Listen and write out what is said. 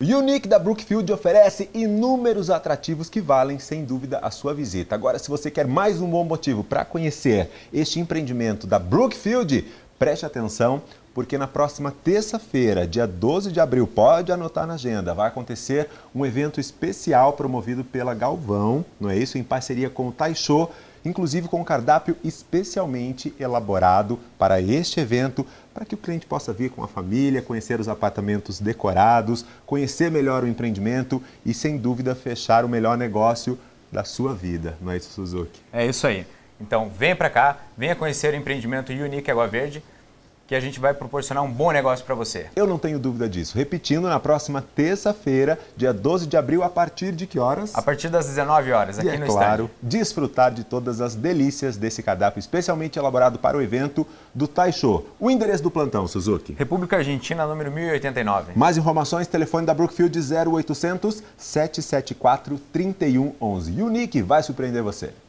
Unique da Brookfield oferece inúmeros atrativos que valem sem dúvida a sua visita. Agora, se você quer mais um bom motivo para conhecer este empreendimento da Brookfield, Preste atenção, porque na próxima terça-feira, dia 12 de abril, pode anotar na agenda, vai acontecer um evento especial promovido pela Galvão, não é isso? Em parceria com o Taisho, inclusive com um cardápio especialmente elaborado para este evento, para que o cliente possa vir com a família, conhecer os apartamentos decorados, conhecer melhor o empreendimento e, sem dúvida, fechar o melhor negócio da sua vida, não é isso, Suzuki? É isso aí. Então, venha para cá, venha conhecer o empreendimento Unique Água Verde, que a gente vai proporcionar um bom negócio para você. Eu não tenho dúvida disso. Repetindo, na próxima terça-feira, dia 12 de abril, a partir de que horas? A partir das 19 horas, aqui no é no claro, desfrutar de todas as delícias desse cardápio especialmente elaborado para o evento do Taisho. O endereço do plantão, Suzuki? República Argentina, número 1089. Mais informações, telefone da Brookfield 0800 774 3111. Unique vai surpreender você.